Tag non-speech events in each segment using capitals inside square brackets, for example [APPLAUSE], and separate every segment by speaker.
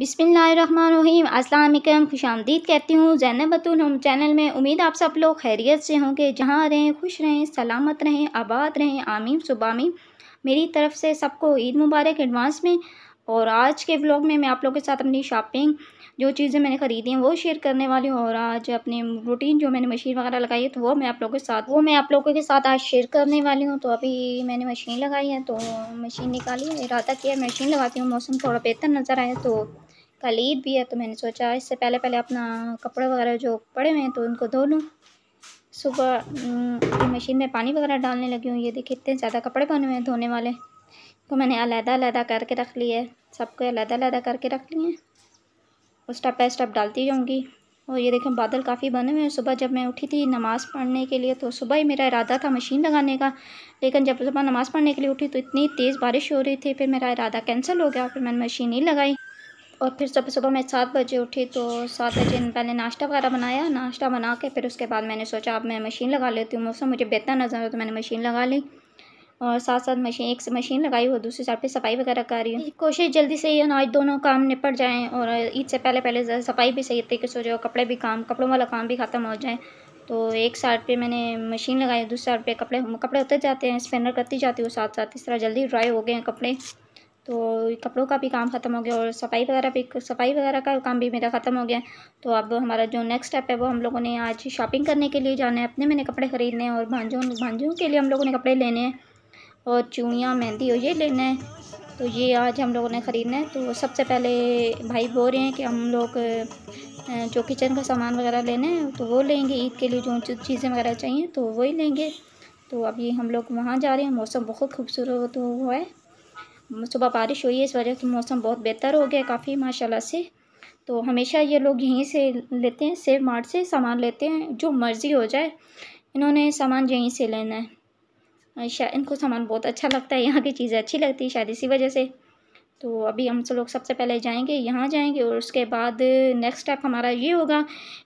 Speaker 1: बिसमीम अस्सलाम खुश आमदीद कहती हूँ जैनब बतून चैनल में उम्मीद आप सब लोग खैरियत से होंगे जहाँ रहें खुश रहें सलामत रहें आबाद रहें आमीम सुबामीम मेरी तरफ से सबको ईद मुबारक एडवांस में और आज के व्लॉग में मैं आप लोगों के साथ अपनी शॉपिंग जो चीज़ें मैंने ख़रीदी हैं वो शेयर करने वाली हूँ और आज अपनी रूटीन जो मैंने मशीन वगैरह लगाई है तो वो मैं आप लोगों के साथ वो मैं आप लोगों के साथ आज शेयर करने वाली हूँ तो अभी मैंने मशीन लगाई है तो मशीन निकाली इरादा किया मशीन लगाती हूँ मौसम थोड़ा बेहतर नज़र आया तो कल ईद भी है तो मैंने सोचा इससे पहले पहले अपना कपड़े वगैरह जो पड़े हुए हैं तो उनको धो लूँ सुबह मशीन में पानी वगैरह डालने लगी हूँ ये देखिए इतने ज़्यादा कपड़े बने हुए हैं धोने वाले तो मैंने अलहदा अलहदा करके रख लिया है सबको अलहदा अलहदा करके रख लिए हैं स्टेप बाई स्टेप डालती जाऊँगी और ये देखें बादल काफ़ी बने हुए हैं सुबह जब मैं उठी थी नमाज़ पढ़ने के लिए तो सुबह ही मेरा इरादा था मशीन लगाने का लेकिन जब सुबह नमाज़ पढ़ने के लिए उठी तो इतनी तेज़ बारिश हो रही थी फिर मेरा इरादा कैंसिल हो गया फिर मैंने मशीन ही लगाई और फिर सुबह सुबह मैं सात बजे उठी तो सात बजे पहले नाश्ता वगैरह बनाया नाश्ता बना के फिर उसके बाद मैंने सोचा अब मैं मशीन लगा लेती हूँ मौसम मुझे बेहतर नज़र आया तो मैंने मशीन लगा ली और साथ साथ मशीन एक से मशीन लगाई हुई दूसरी साइड पे सफाई वगैरह कर रही हूँ कोशिश जल्दी से ना अनाज दोनों काम निपट जाएँ और ईद से पहले पहले सफाई भी सही तरीके से हो जाए कपड़े भी काम कपड़ों वाला काम भी ख़त्म हो जाए तो एक साइड पे मैंने मशीन लगाई दूसरी साइड पे कपड़े कपड़े उतर जाते हैं स्पिनर करती जाती हूँ साथ साथ इस तरह जल्दी ड्राई हो गए हैं कपड़े तो कपड़ों का भी काम ख़त्म हो गया और सफाई वगैरह भी सफाई वगैरह का काम भी मेरा ख़त्म हो गया तो अब हमारा जो नेक्स्ट स्टेप है वो हम लोगों ने आज शॉपिंग करने के लिए जाना है अपने मैंने कपड़े ख़रीदने हैं और भांजों भांजों के लिए हम लोगों ने कपड़े लेने हैं और चूड़ियाँ मेहंदी और ये लेना है तो ये आज हम लोगों ने ख़रीदना है तो सबसे पहले भाई बोल रहे हैं कि हम लोग जो किचन का सामान वगैरह लेना है तो वो लेंगे ईद के लिए जो चीज़ें वगैरह चाहिए तो वही लेंगे तो अभी हम लोग वहाँ जा रहे हैं मौसम बहुत खूबसूरत हुआ है सुबह बारिश हुई है इस वजह से मौसम बहुत बेहतर हो गया काफ़ी माशाल्लाह से तो हमेशा ये लोग यहीं से लेते हैं सेफ मार्ट से सामान लेते हैं जो मर्ज़ी हो जाए इन्होंने सामान यहीं से लेना है अच्छा इनको सामान बहुत अच्छा लगता है यहाँ की चीज़ें अच्छी लगती है शायद इसी वजह से तो अभी हम सब लोग सबसे पहले जाएंगे यहाँ जाएंगे और उसके बाद नेक्स्ट स्टेप हमारा ये होगा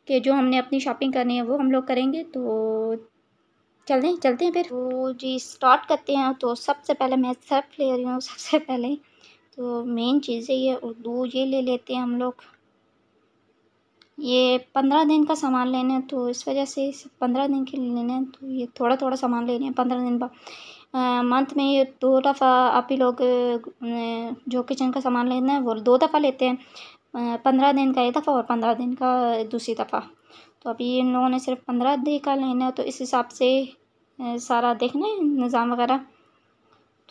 Speaker 1: कि जो हमने अपनी शॉपिंग करनी है वो हम लोग करेंगे तो चलते हैं चलते हैं फिर वो तो जी स्टार्ट करते हैं तो सबसे पहले मैं सर्फ ले रही हूँ सबसे पहले तो मेन चीज़ें ये उर्दू ये ले लेते हैं हम लोग ये पंद्रह दिन का सामान लेना है तो इस वजह से पंद्रह दिन के लिए लेना है तो ये थोड़ा थोड़ा सामान लेना है पंद्रह दिन बाद मंथ में ये दो दफ़ा आप ही लोग जो किचन का सामान लेना है वो दो दफ़ा लेते हैं पंद्रह दिन का एक दफ़ा और पंद्रह दिन का दूसरी दफ़ा तो अभी इन लोगों ने सिर्फ पंद्रह डे का लेना है तो इस हिसाब से सारा देखना है निज़ाम वगैरह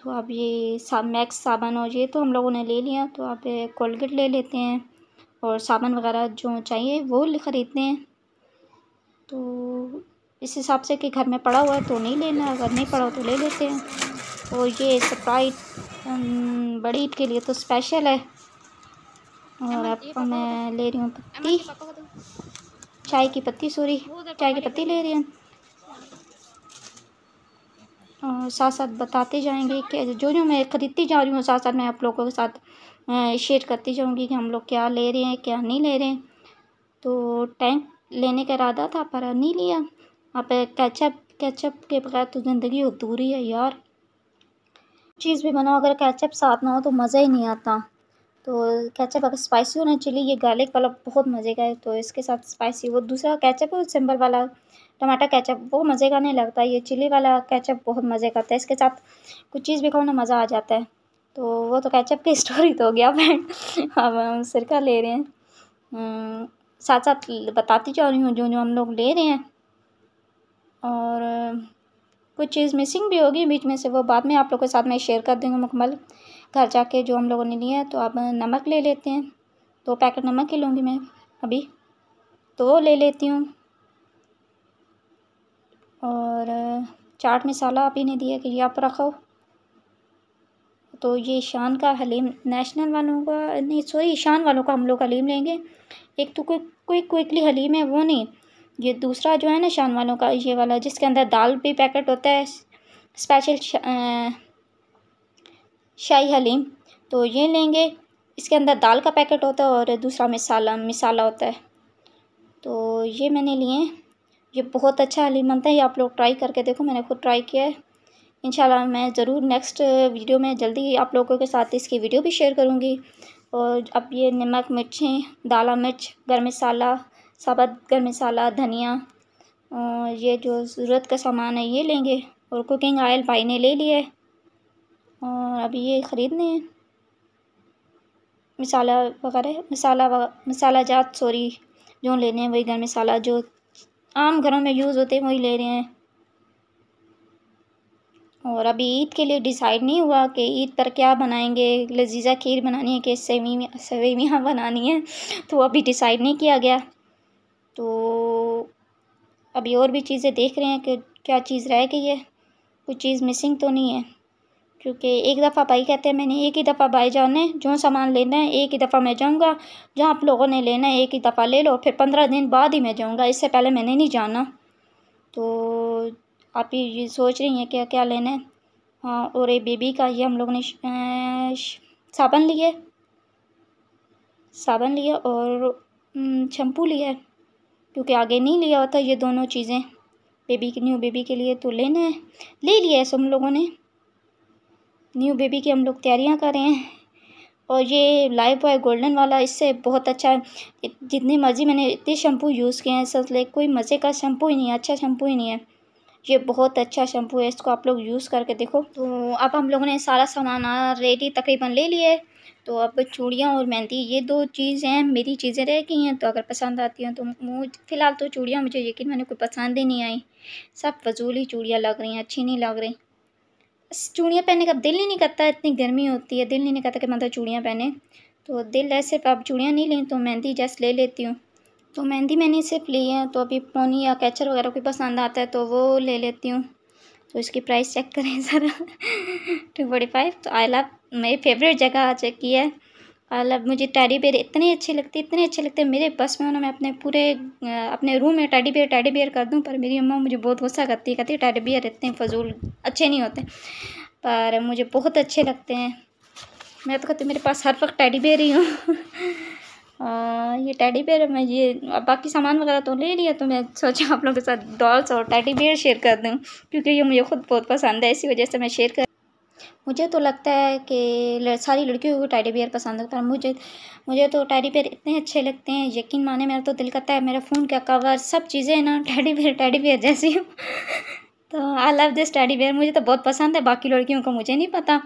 Speaker 1: तो अब ये सा, मैक्स साबन और ये तो हम लोगों ने ले लिया तो आप कोलगेट ले लेते हैं और साबन वगैरह जो चाहिए वो ख़रीदते हैं तो इस हिसाब से कि घर में पड़ा हुआ है तो नहीं लेना अगर नहीं पड़ा हो तो ले लेते हैं और ये स्प्राइट बड़ी ईद के लिए तो स्पेशल है और अब मैं ले रही हूँ पत्ती चाय की पत्ती सॉरी चाय की पत्ती ले रहे हैं और साथ साथ बताते जाएंगे कि जो जो मैं ख़रीदती जा रही हूँ साथ साथ मैं आप लोगों के साथ शेयर करती जाऊँगी कि हम लोग क्या ले रहे हैं क्या नहीं ले रहे हैं तो टैंक लेने का इरादा था पर नहीं लिया आप कैचअप कैचअप के बगैर तो ज़िंदगी अधूरी है यार चीज़ भी बनाओ अगर कैचअप साथ ना हो तो मज़ा ही नहीं आता तो कैचअप अगर स्पाइसी होना चाहिए ये गार्लिक वाला बहुत मज़े का है तो इसके साथ स्पाइसी वो दूसरा कैचअप है सिंपल वाला टमाटर कैचअप वो मज़े का नहीं लगता ये चिली वाला कैचअप बहुत मज़े का है इसके साथ कुछ चीज़ भी खाओ ना मज़ा आ जाता है तो वो तो कैचअप की स्टोरी [LAUGHS] तो हो गया फ्रेंड अब हम सिरका ले रहे हैं हम्म, साथ साथ बताती जा रही हूँ जो जो हम लोग ले रहे हैं और कुछ चीज़ मिसिंग भी होगी बीच में से वो बाद में आप लोग के साथ मैं शेयर कर दूँगी मुकमल घर जाके जो हम लोगों ने लिया है तो आप नमक ले लेते हैं दो पैकेट नमक ही लूँगी मैं अभी तो वो ले लेती हूँ और चाट मसाला आप ही ने दिया कि ये आप रखो तो ये ईशान का हलीम नेशनल वालों का नहीं सॉरी ईशान वालों का हम लोग हलीम लेंगे एक तो कोई कोई क्विकली हलीम है वो नहीं ये दूसरा जो है ना शान वालों का ये वाला जिसके अंदर दाल भी पैकेट होता है स्पेशल शाही हलीम तो ये लेंगे इसके अंदर दाल का पैकेट होता है और दूसरा मिसाला मिसाला होता है तो ये मैंने लिए हैं ये बहुत अच्छा हलीम बनता है ये आप लोग ट्राई करके देखो मैंने खुद ट्राई किया है इंशाल्लाह मैं ज़रूर नेक्स्ट वीडियो में जल्दी आप लोगों के साथ इसकी वीडियो भी शेयर करूँगी और अब ये नमक मिर्चें दाला मिर्च गर्म मसाला साबत गर्म मसाला धनिया और ये जो ज़रूरत का सामान है ये लेंगे और कुकिंग ऑयल भाई ने ले लिया है और हाँ, अभी ये ख़रीदने हैं मिसाला वगैरह मिसाला मसाला जात सॉरी जो लेने हैं वही गर्म मसाला जो आम घरों में यूज़ होते हैं वही ले रहे हैं और अभी ईद के लिए डिसाइड नहीं हुआ कि ईद पर क्या बनाएंगे लजीज़ा खीर बनानी है कि सेवी सेवेमिया बनानी है तो अभी डिसाइड नहीं किया गया तो अभी और भी चीज़ें देख रहे हैं कि क्या चीज़ रह गई है कुछ चीज़ मिसिंग तो नहीं है क्योंकि एक दफ़ा भाई कहते हैं मैंने एक ही दफ़ा भाई जाने जो सामान लेना है एक ही दफ़ा मैं जाऊँगा जहाँ आप लोगों ने लेना है एक ही दफ़ा ले लो फिर पंद्रह दिन बाद ही मैं जाऊँगा इससे पहले मैंने नहीं जाना तो आप ये सोच रही हैं क्या क्या लेना है हाँ और ये बेबी का ये हम लोग ने साबन लिए साबन लिया और शैम्पू लिया क्योंकि आगे नहीं लिया होता ये दोनों चीज़ें बेबी के न्यू बेबी के लिए तो लेना है ले लिया है सब लोगों ने न्यू बेबी की हम लोग तैयारियाँ कर रहे हैं और ये लाइव बॉय गोल्डन वाला इससे बहुत अच्छा है जितनी मर्ज़ी मैंने इतने शैम्पू यूज़ किए हैं सच लाइक कोई मज़े का शैम्पू ही नहीं है अच्छा शैम्पू ही नहीं है ये बहुत अच्छा शैम्पू है इसको आप लोग यूज़ करके देखो तो अब हम लोगों ने सारा सामान रेडी तकरीबन ले लिया है तो अब चूड़ियाँ और मेहंदी ये दो चीज़ें हैं मेरी चीज़ें रह गई हैं तो अगर पसंद आती हैं तो मुझे फ़िलहाल तो चूड़ियाँ मुझे यकीन मैंने कोई पसंद ही नहीं आई सब फजूल ही चूड़ियाँ लग रही हैं अच्छी नहीं लग रही चूड़ियाँ पहनने का दिल ही नहीं करता इतनी गर्मी होती है दिल ही नहीं करता कि मतलब चूड़ियाँ पहने तो दिल है सिर्फ आप चूड़ियाँ नहीं लें तो मेहंदी जस्ट ले लेती हूँ तो मेहंदी मैंने सिर्फ ली है तो अभी पोनी या कैचर वगैरह कोई पसंद आता है तो वो ले लेती हूँ तो इसकी प्राइस चेक करें ज़रा टू फोर्टी फाइव तो आई लव मेरी फेवरेट जगह आ की है मतलब मुझे टैडी बेयर इतने अच्छे लगते इतने अच्छे लगते मेरे बस में होना मैं अपने पूरे अपने रूम में टैडी बेयर टैडी बेयर कर दूं पर मेरी अम्मा मुझे बहुत गुस्सा करती कहती टैडी बेयर इतने फजूल अच्छे नहीं होते पर मुझे बहुत अच्छे लगते हैं मैं तो कहती मेरे पास हर वक्त टैडी बेयर ही हूँ [LAUGHS] ये टैडी बेयर मैं ये बाकी सामान वगैरह तो ले लिया तो मैं सोचा आप लोगों के साथ डॉल्स और टैडी बेयर शेयर कर दूँ क्योंकि ये मुझे खुद बहुत पसंद है इसी वजह से मैं शेयर कर मुझे तो लगता है कि सारी लड़कियों को टैडी बियर पसंद होता है मुझे मुझे तो टैडी बियर इतने अच्छे लगते हैं यकीन माने मेरा तो दिल करता है मेरा फ़ोन का कवर सब चीज़ें ना टैडी बियर टैडी बियर जैसी तो I love this teddy bear मुझे तो बहुत पसंद है बाकी लड़कियों को मुझे नहीं पता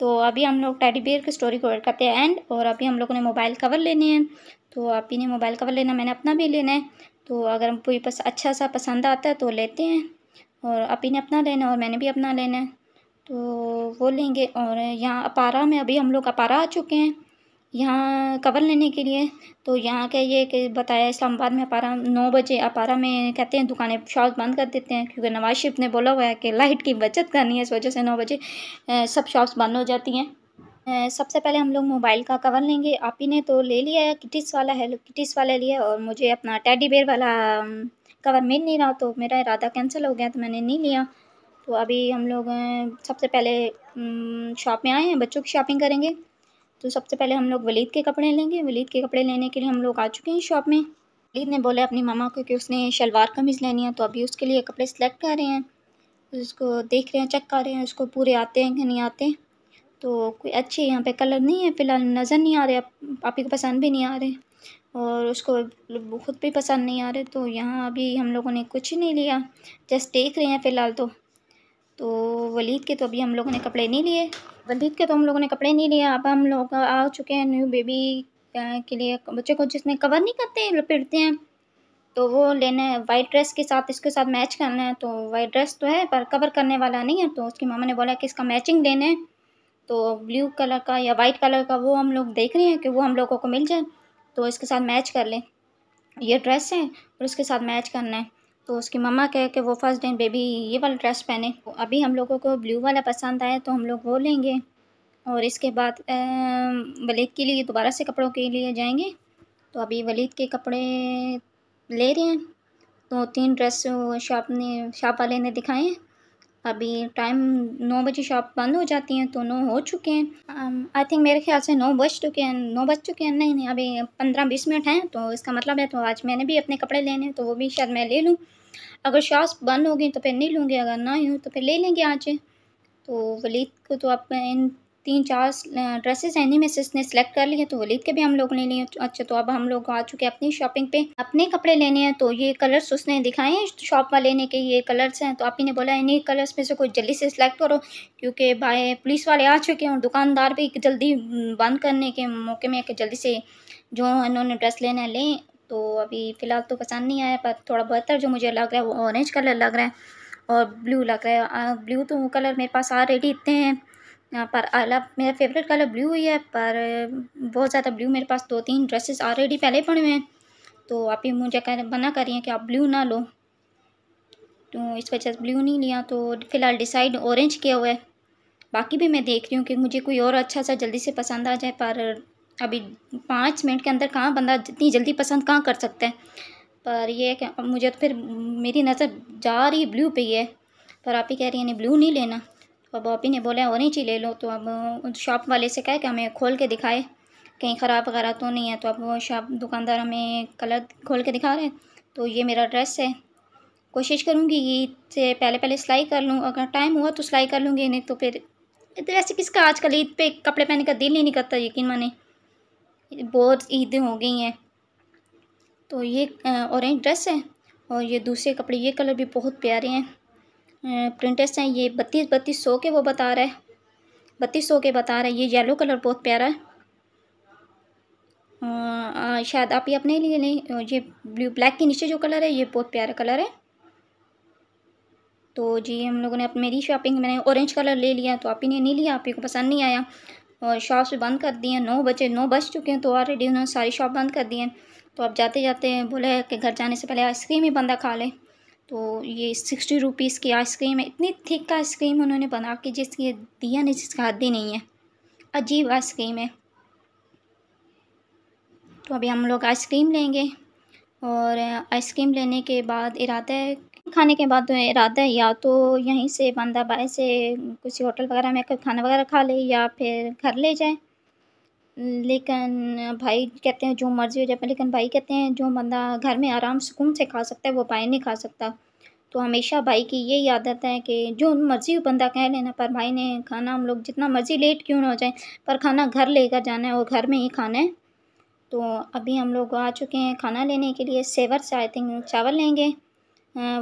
Speaker 1: तो अभी हम लोग टैडी बियर की स्टोरी को करते हैं एंड और अभी हम लोगों ने मोबाइल कवर लेने हैं तो आप ही ने मोबाइल कवर लेना मैंने अपना भी लेना है तो अगर कोई अच्छा सा पसंद आता है तो लेते हैं और आप ही ने अपना लेना और मैंने भी अपना लेना है तो वो लेंगे और यहाँ अपारा में अभी हम लोग अपारा आ चुके हैं यहाँ कवर लेने के लिए तो यहाँ का ये कि बताया इस्लामाबाद में अपारा नौ बजे अपारा में कहते हैं दुकानें शॉप बंद कर देते हैं क्योंकि नवाज शरीफ ने बोला हुआ है कि लाइट की बचत करनी है इस वजह से नौ बजे सब शॉप्स बंद हो जाती हैं सबसे पहले हम लोग मोबाइल का कवर लेंगे आप ही ने तो ले लिया है किटिस वाला है किटिस वाला लिया और मुझे अपना टैडी बेयर वाला कवर मिल नहीं रहा तो मेरा इरादा कैंसिल हो गया तो मैंने नहीं लिया तो अभी हम लोग सबसे पहले शॉप में आए हैं बच्चों की शॉपिंग करेंगे तो सबसे पहले हम लोग वलीद के कपड़े लेंगे वलीद के कपड़े लेने के लिए हम लोग आ चुके हैं शॉप में वलीद ने बोला अपनी मामा को कि उसने शलवार कमीज़ लेनी है तो अभी उसके लिए कपड़े सेलेक्ट कर रहे हैं उसको देख रहे हैं चेक कर रहे हैं उसको पूरे आते हैं कि नहीं आते तो कोई अच्छे यहाँ पे कलर नहीं है फ़िलहाल नज़र नहीं आ रहे पापी को पसंद भी नहीं आ रहे और उसको खुद भी पसंद नहीं आ रहे तो यहाँ अभी हम लोगों ने कुछ नहीं लिया जस्ट देख रहे हैं फ़िलहाल तो तो वलीद के तो अभी हम लोगों ने कपड़े नहीं लिए वलीद के तो हम लोगों ने कपड़े नहीं लिए अब हम लोग आ चुके हैं न्यू बेबी के लिए बच्चे को जिसमें कवर नहीं करते लपेटते हैं तो वो लेना है वाइट ड्रेस के साथ इसके साथ मैच करना है तो वाइट ड्रेस तो है पर कवर करने वाला नहीं है तो उसकी मामा ने बोला कि इसका मैचिंग लेना है तो ब्लू कलर का या वाइट कलर का वो हम लोग देख रहे हैं कि वो हम लोगों को मिल जाए तो इसके साथ मैच कर लें ये ड्रेस है और इसके साथ मैच करना है तो उसकी मम्मा कहे कि वो फर्स्ट डे बेबी ये वाला ड्रेस पहने तो अभी हम लोगों को ब्लू वाला पसंद आया तो हम लोग वो लेंगे और इसके बाद वलीद के लिए दोबारा से कपड़ों के लिए जाएंगे तो अभी वलीद के कपड़े ले रहे हैं तो तीन ड्रेस शॉप ने शॉप वाले ने दिखाए हैं अभी टाइम नौ बजे शॉप बंद हो जाती हैं तो नौ हो चुके हैं आई um, थिंक मेरे ख्याल से नौ बज चुके हैं नौ बज चुके हैं नहीं नहीं अभी पंद्रह बीस मिनट हैं तो इसका मतलब है तो आज मैंने भी अपने कपड़े लेने तो वो भी शायद मैं ले लूँ अगर शॉप बंद होगी तो फिर नहीं लूँगी अगर ना ही तो फिर ले लेंगे आज तो वलीद को तो आप इन तीन चार ड्रेसेस एनी मिसेस ने सेलेक्ट कर लिए तो वलीद के भी हम लोग ले लिए अच्छा तो अब हम लोग आ चुके हैं अपनी शॉपिंग पे अपने कपड़े लेने हैं तो ये कलर्स उसने दिखाए हैं शॉप वाले ने कि ये कलर्स हैं तो आप ही ने बोला इन्हीं कलर्स में से कोई जल्दी से सिलेक्ट करो क्योंकि भाई पुलिस वाले आ चुके हैं और दुकानदार भी जल्दी बंद करने के मौके में कि जल्दी से जो इन्होंने ड्रेस लेना है लें तो अभी फ़िलहाल तो पसंद नहीं आया पर थोड़ा बेहतर जो मुझे लग रहा है वो ऑरेंज कलर लग रहा है और ब्लू लग रहा है ब्लू तो कलर मेरे पास आ रेडी इतने हैं पर अलग मेरा फेवरेट कलर ब्लू ही है पर बहुत ज़्यादा ब्लू मेरे पास दो तीन ड्रेसेस ऑलरेडी पहले पड़े हुए हैं तो आप ही मुझे कर मना कर रही हैं कि आप ब्लू ना लो तो इस वजह से ब्लू नहीं लिया तो फ़िलहाल डिसाइड ऑरेंज किया हुआ है बाकी भी मैं देख रही हूँ कि मुझे कोई और अच्छा सा जल्दी से पसंद आ जाए पर अभी पाँच मिनट के अंदर कहाँ बंदा जितनी जल्दी पसंद कहाँ कर सकता है पर यह कि मुझे तो फिर मेरी नज़र जा रही ब्लू पे ही है पर आप ही कह रही है ब्लू नहीं लेना तो अब ने बोला होनी चाहिए ले लो तो अब शॉप वाले से कहा कि हमें खोल के दिखाए कहीं ख़राब वगैरह तो नहीं है तो अब वो शॉप दुकानदार हमें कलर खोल के दिखा रहे हैं तो ये मेरा ड्रेस है कोशिश करूँगी ईद से पहले पहले सिलाई कर लूँ अगर टाइम हुआ तो सिलाई कर लूँगी नहीं तो फिर वैसे किसका तो आजकल ईद पे कपड़े पहनने का दिल ही नहीं करता यकीन माने बहुत ईदें हो गई हैं तो ये ऑरेंज ड्रेस है और ये दूसरे कपड़े ये कलर भी बहुत प्यारे हैं प्रिंटेस हैं ये बत्तीस बत्तीस सौ के वो बता रहा है बत्तीस सौ के बता रहा है ये येलो कलर बहुत प्यारा है आ, शायद आप ये अपने लिए नहीं ये ब्लू ब्लैक के नीचे जो कलर है ये बहुत प्यारा कलर है तो जी हम लोगों ने अपनी मेरी शॉपिंग मैंने ऑरेंज कलर ले लिया तो आप ही ने नहीं लिया आप ही को पसंद नहीं आया और शॉप से बंद कर दिए हैं नौ बजे नौ बज चुके हैं तो ऑलरेडी उन्होंने सारी शॉप बंद कर दी हैं तो आप जाते जाते बोले कि घर जाने से पहले आइसक्रीम ही बंदा खा ले तो ये सिक्सटी रुपीज़ की आइसक्रीम है इतनी थिक का आइसक्रीम उन्होंने बना के जिसकी दिया नहीं जिसका हद ही नहीं है अजीब आइसक्रीम है तो अभी हम लोग आइसक्रीम लेंगे और आइसक्रीम लेने के बाद इरादा है खाने के बाद तो इरादा है या तो यहीं से बंदा बाय से किसी होटल वगैरह में खाना वगैरह खा ले या फिर घर ले जाए लेकिन भाई कहते हैं जो मर्ज़ी हो जाए लेकिन भाई कहते हैं जो बंदा घर में आराम सुकून से खा सकता है वो भाई नहीं खा सकता तो हमेशा भाई की यही आदत है कि जो मर्ज़ी बंदा कह लेना पर भाई ने खाना हम लोग जितना मर्ज़ी लेट क्यों ना हो जाए पर खाना घर लेकर जाना है और घर में ही खाना है तो अभी हम लोग आ चुके हैं खाना लेने के लिए सेवर से आई थिंक चावल लेंगे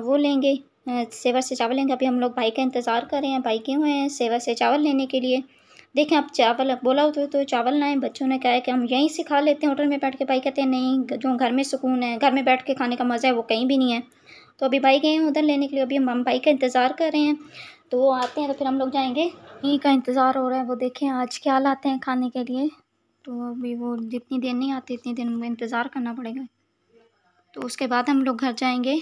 Speaker 1: वो लेंगे सेवर से चावल लेंगे अभी हम लोग भाई का इंतज़ार कर रहे हैं भाई क्यों हैं सेवर से चावल लेने के लिए देखें आप चावल बोला हो तो, तो चावल ना है बच्चों ने कहा है कि हम यहीं से खा लेते हैं होटल में बैठ के भाई कहते हैं नहीं जो घर में सुकून है घर में बैठ के खाने का मज़ा है वो कहीं भी नहीं है तो अभी भाई गए हैं उधर लेने के लिए अभी हम भाई का इंतज़ार कर रहे हैं तो वो आते हैं तो फिर हम लोग जाएँगे यहीं का इंतज़ार हो रहा है वो देखें आज क्या लाते हैं खाने के लिए तो अभी वो जितनी देर नहीं आती इतनी देर हमें इंतज़ार करना पड़ेगा तो उसके बाद हम लोग घर जाएंगे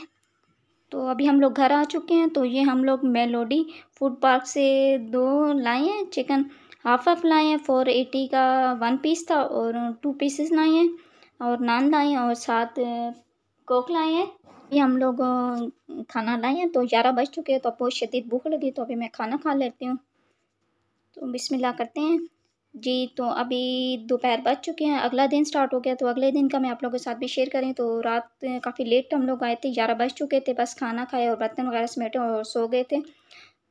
Speaker 1: तो अभी हम लोग घर आ चुके हैं तो ये हम लोग मेलोडी फूड पार्क से दो लाए हैं चिकन हाफ हाफ लाए हैं फोर एटी का वन पीस था और टू पीसेस लाए हैं और नान लाए हैं और साथ कोक लाए हैं अभी हम लोग खाना लाए हैं तो ग्यारह बज चुके हैं तो अब बहुत शदीद भूख लगी तो अभी मैं खाना खा लेती हूँ तो बिस्मिल्लाह करते हैं जी तो अभी दोपहर बज चुके हैं अगला दिन स्टार्ट हो गया तो अगले दिन का मैं आप लोगों के साथ भी शेयर करें तो रात काफ़ी लेट हम लोग आए थे ग्यारह बज चुके थे बस खाना खाए और बर्तन वगैरह समेटे और सो गए थे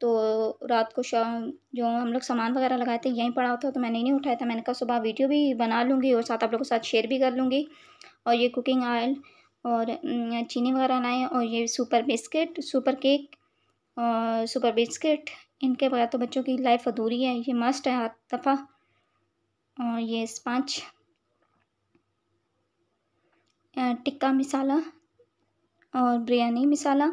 Speaker 1: तो रात को शाम जो हम लोग सामान वगैरह लगाए थे यहीं पड़ा था तो मैंने नहीं उठाया था मैंने कहा सुबह वीडियो भी बना लूँगी और साथ आप लोगों के साथ शेयर भी कर लूँगी और ये कुकिंग ऑयल और चीनी वगैरह लाए और ये सुपर बिस्किट सुपर केक और सुपर बिस्किट इनके बगैर तो बच्चों की लाइफ अधूरी है ये मस्ट है हर दफ़ा और ये स्पंच टिक्का मिसाला और बिरयानी मिसाला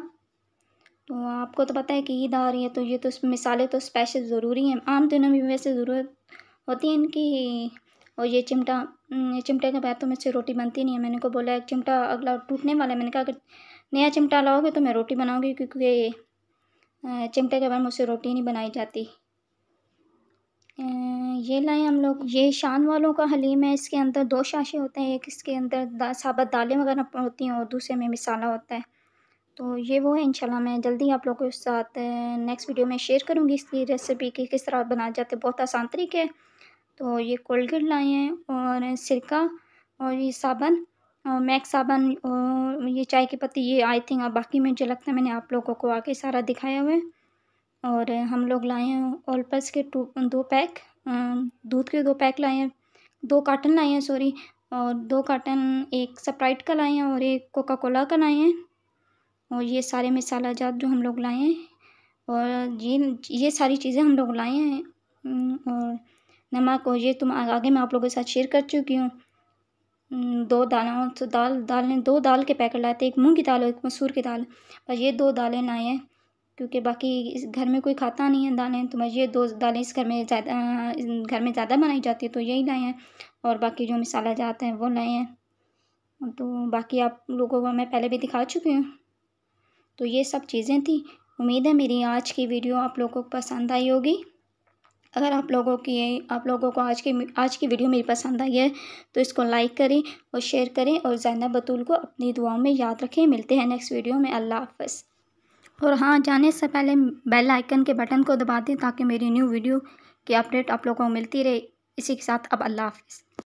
Speaker 1: तो आपको तो पता है कि ईद आ रही है तो ये तो मिसालें तो स्पेशल ज़रूरी हैं आम दिनों में वैसे ज़रूरत होती है इनकी और ये चिमटा ये चिमटे के बाद तो मुझसे रोटी बनती नहीं है मैंने को बोला एक चिमटा अगला टूटने वाला है मैंने कहा अगर नया चिमटा लाओगे तो मैं रोटी बनाऊँगी क्योंकि चिमटे के बाद मुझसे रोटी नहीं बनाई जाती ये लाएँ हम लोग ये शान वालों का हलीम है इसके अंदर दो शाशे होते हैं एक इसके अंदर दा, साबत दालें वगैरह होती हैं और दूसरे में मिसाला होता है तो ये वो है इंशाल्लाह मैं जल्दी आप लोगों के साथ नेक्स्ट वीडियो में शेयर करूँगी इसकी रेसिपी की किस तरह बना जाते बहुत आसान तरीके है तो ये कोलगेट लाए हैं और सिरका और ये साबन और मैक साबन और ये चाय की पत्ती ये आई थिंक अब बाकी में जो लगता है मैंने आप लोगों को आके सारा दिखाया हुआ है और हम लोग लाए हैं ओलपस के टू दो पैक दूध के दो पैक लाए हैं दो कार्टन लाए हैं सॉरी और दो कार्टन एक स्प्राइट का लाए हैं और एक कोका कोला का लाए हैं और ये सारे मसाला जात जो हम लोग लाए हैं और ये ये सारी चीज़ें हम लोग लाए हैं और नमक और ये तुम आगे मैं आप लोगों के साथ शेयर कर चुकी हूँ दो दालों तो दाल दाल ने दो दाल के पैकेट लाए थे एक मूंग की दाल और एक मसूर की दाल पर ये दो दालें लाए हैं क्योंकि बाकी इस घर में कोई खाता नहीं है दालें तो मैं ये दो दालें इस घर में ज़्यादा घर में ज़्यादा बनाई जाती है तो यही लाए हैं और बाकी जो मसाला जाते हैं वो लाए हैं तो बाकी आप लोगों को मैं पहले भी दिखा चुकी हूँ तो ये सब चीज़ें थी उम्मीद है मेरी आज की वीडियो आप लोगों को पसंद आई होगी अगर आप लोगों की आप लोगों को आज की आज की वीडियो मेरी पसंद आई है तो इसको लाइक करें और शेयर करें और जैनब बतूल को अपनी दुआओं में याद रखें मिलते हैं नेक्स्ट वीडियो में अल्लाह हाफ़ और हाँ जाने से पहले बेल आइकन के बटन को दबा दें ताकि मेरी न्यू वीडियो की अपडेट आप लोगों को मिलती रहे इसी के साथ अब अल्लाह हाफ़